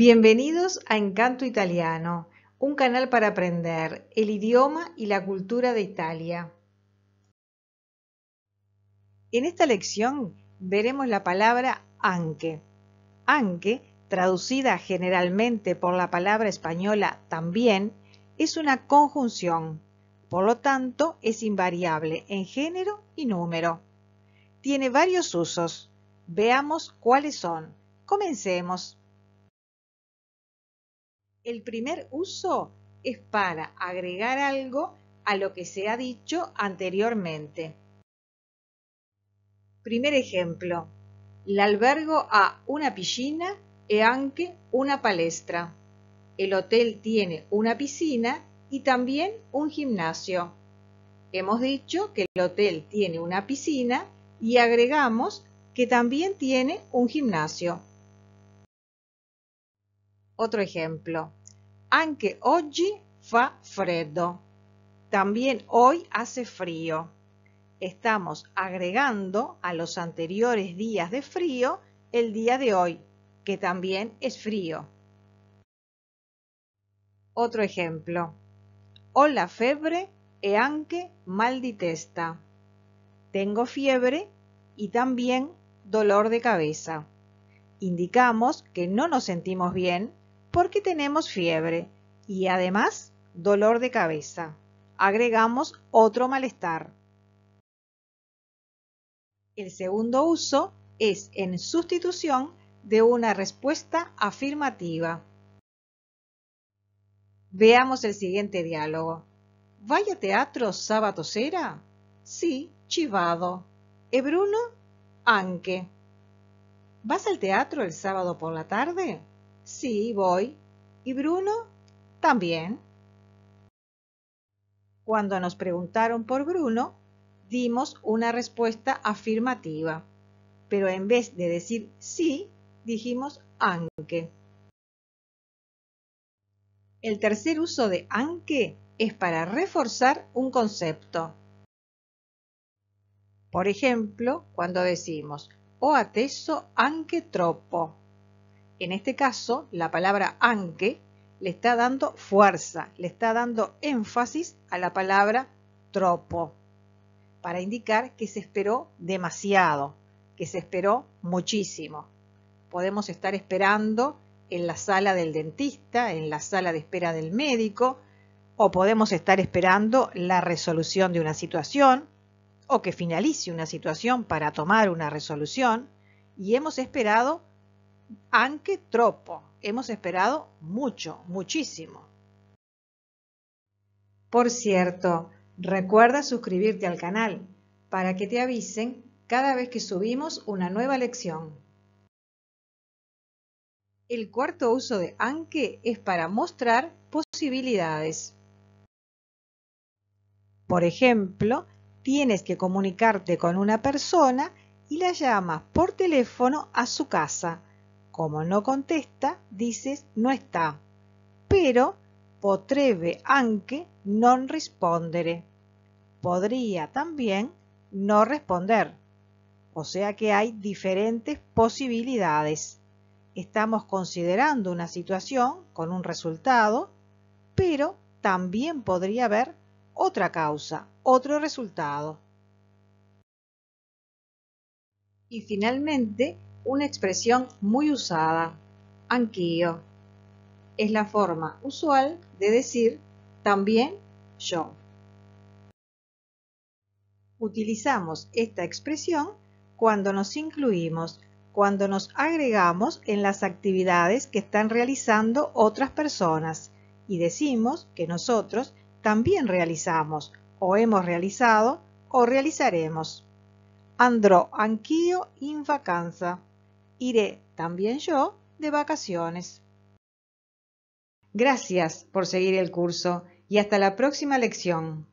Bienvenidos a Encanto Italiano, un canal para aprender el idioma y la cultura de Italia. En esta lección veremos la palabra anche. Anche, traducida generalmente por la palabra española también, es una conjunción, por lo tanto es invariable en género y número. Tiene varios usos. Veamos cuáles son. Comencemos. El primer uso es para agregar algo a lo que se ha dicho anteriormente. Primer ejemplo. El albergo ha una piscina e anche una palestra. El hotel tiene una piscina y también un gimnasio. Hemos dicho que el hotel tiene una piscina y agregamos que también tiene un gimnasio. Otro ejemplo. Aunque hoy fa freddo. También hoy hace frío. Estamos agregando a los anteriores días de frío el día de hoy, que también es frío. Otro ejemplo. Ho la e anche mal testa. Tengo fiebre y también dolor de cabeza. Indicamos que no nos sentimos bien porque tenemos fiebre y además dolor de cabeza. Agregamos otro malestar. El segundo uso es en sustitución de una respuesta afirmativa. Veamos el siguiente diálogo. ¿Vaya teatro sábado sera. Sí, chivado. ¿Ebruno? Bruno? Anque. ¿Vas al teatro el sábado por la tarde? Sí, voy. ¿Y Bruno? También. Cuando nos preguntaron por Bruno, dimos una respuesta afirmativa, pero en vez de decir sí, dijimos anque. El tercer uso de anque es para reforzar un concepto. Por ejemplo, cuando decimos o oh, ateso aunque tropo en este caso, la palabra anque le está dando fuerza, le está dando énfasis a la palabra tropo, para indicar que se esperó demasiado, que se esperó muchísimo. Podemos estar esperando en la sala del dentista, en la sala de espera del médico, o podemos estar esperando la resolución de una situación, o que finalice una situación para tomar una resolución, y hemos esperado Anke tropo, Hemos esperado mucho, muchísimo. Por cierto, recuerda suscribirte al canal para que te avisen cada vez que subimos una nueva lección. El cuarto uso de Anke es para mostrar posibilidades. Por ejemplo, tienes que comunicarte con una persona y la llamas por teléfono a su casa como no contesta, dices no está. Pero potrebbe anche non respondere Podría también no responder. O sea que hay diferentes posibilidades. Estamos considerando una situación con un resultado, pero también podría haber otra causa, otro resultado. Y finalmente, una expresión muy usada, anquio Es la forma usual de decir también yo. Utilizamos esta expresión cuando nos incluimos, cuando nos agregamos en las actividades que están realizando otras personas y decimos que nosotros también realizamos o hemos realizado o realizaremos. Andró anquio in vacanza iré también yo de vacaciones. Gracias por seguir el curso y hasta la próxima lección.